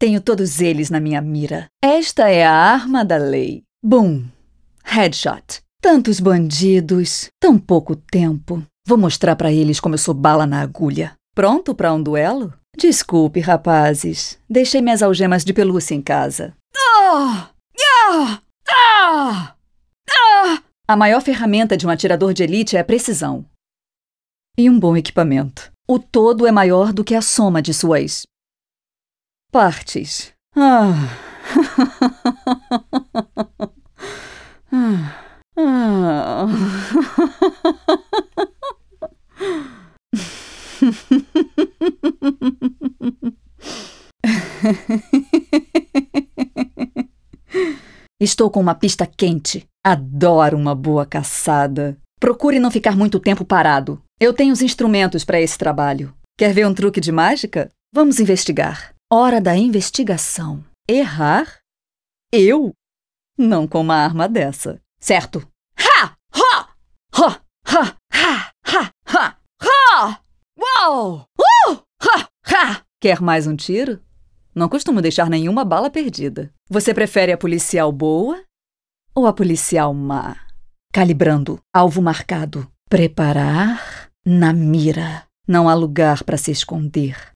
Tenho todos eles na minha mira. Esta é a arma da lei. Boom! Headshot. Tantos bandidos, tão pouco tempo. Vou mostrar para eles como eu sou bala na agulha. Pronto para um duelo? Desculpe, rapazes. Deixei minhas algemas de pelúcia em casa. Ah! ah! Ah! Ah! A maior ferramenta de um atirador de elite é a precisão. E um bom equipamento. O todo é maior do que a soma de suas Partes. Ah. ah. Estou com uma pista quente. Adoro uma boa caçada. Procure não ficar muito tempo parado. Eu tenho os instrumentos para esse trabalho. Quer ver um truque de mágica? Vamos investigar. Hora da investigação. Errar? Eu? Não com uma arma dessa. Certo? Ha! Ha! Ha! Ha! Ha! Ha! Ha! Ha! Uau! Uh! Ha! Ha! Quer mais um tiro? Não costumo deixar nenhuma bala perdida. Você prefere a policial boa ou a policial má? Calibrando. Alvo marcado. Preparar na mira. Não há lugar para se esconder.